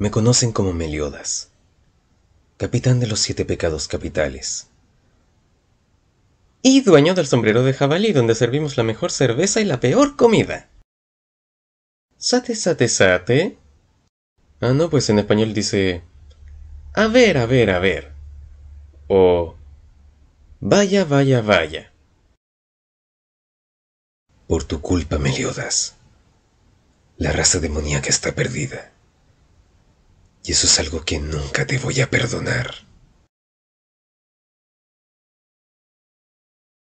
Me conocen como Meliodas, capitán de los siete pecados capitales. Y dueño del sombrero de jabalí donde servimos la mejor cerveza y la peor comida. Sate, sate, sate. Ah, no, pues en español dice... A ver, a ver, a ver. O... Vaya, vaya, vaya. Por tu culpa, Meliodas. La raza demoníaca está perdida. Y eso es algo que nunca te voy a perdonar.